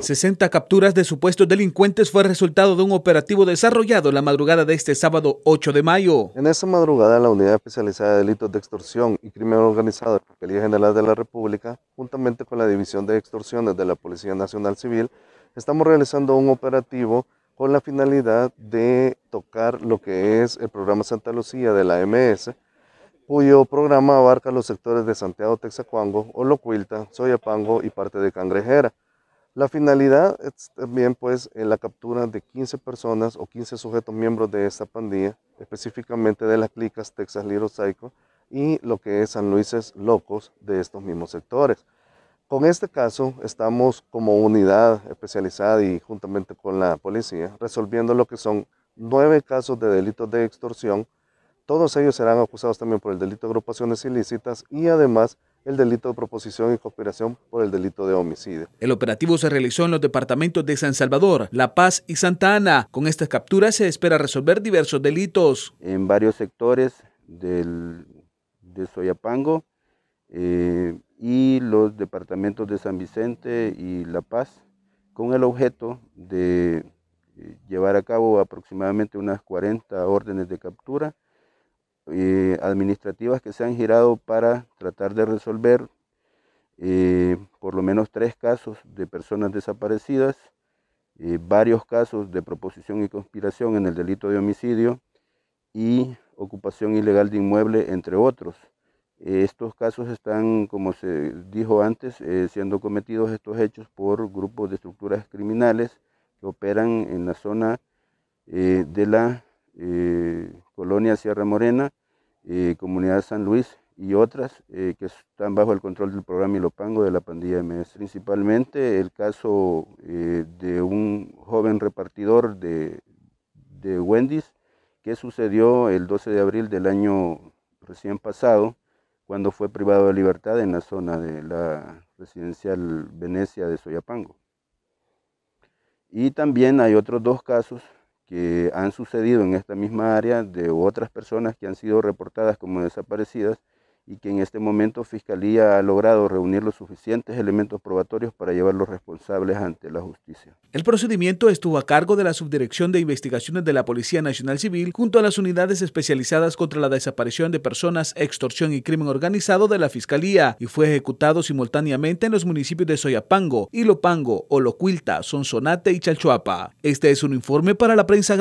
60 capturas de supuestos delincuentes fue resultado de un operativo desarrollado la madrugada de este sábado 8 de mayo. En esa madrugada, la Unidad Especializada de Delitos de Extorsión y Crimen Organizado de la Fiscalía General de la República, juntamente con la División de Extorsiones de la Policía Nacional Civil, estamos realizando un operativo con la finalidad de tocar lo que es el programa Santa Lucía de la MS, cuyo programa abarca los sectores de Santiago Texacuango, Olocuilta, Soyapango y parte de Cangrejera. La finalidad es también pues la captura de 15 personas o 15 sujetos miembros de esta pandilla, específicamente de las clicas Texas Little Psycho y lo que es San Luis Locos de estos mismos sectores. Con este caso estamos como unidad especializada y juntamente con la policía resolviendo lo que son nueve casos de delitos de extorsión, todos ellos serán acusados también por el delito de agrupaciones ilícitas y además el delito de proposición y conspiración por el delito de homicidio. El operativo se realizó en los departamentos de San Salvador, La Paz y Santa Ana. Con estas capturas se espera resolver diversos delitos. En varios sectores de Soyapango eh, y los departamentos de San Vicente y La Paz, con el objeto de eh, llevar a cabo aproximadamente unas 40 órdenes de captura eh, administrativas que se han girado para tratar de resolver eh, por lo menos tres casos de personas desaparecidas, eh, varios casos de proposición y conspiración en el delito de homicidio y ocupación ilegal de inmueble, entre otros. Estos casos están, como se dijo antes, siendo cometidos estos hechos por grupos de estructuras criminales que operan en la zona de la Colonia Sierra Morena, eh, Comunidad San Luis y otras eh, que están bajo el control del programa Ilopango de la pandilla MS. Principalmente el caso eh, de un joven repartidor de, de Wendy's que sucedió el 12 de abril del año recién pasado, cuando fue privado de libertad en la zona de la residencial Venecia de Soyapango. Y también hay otros dos casos que han sucedido en esta misma área de otras personas que han sido reportadas como desaparecidas y que en este momento Fiscalía ha logrado reunir los suficientes elementos probatorios para llevar los responsables ante la justicia. El procedimiento estuvo a cargo de la Subdirección de Investigaciones de la Policía Nacional Civil junto a las unidades especializadas contra la desaparición de personas, extorsión y crimen organizado de la Fiscalía y fue ejecutado simultáneamente en los municipios de Soyapango, Ilopango, Olocuilta, Sonsonate y Chalchuapa. Este es un informe para la prensa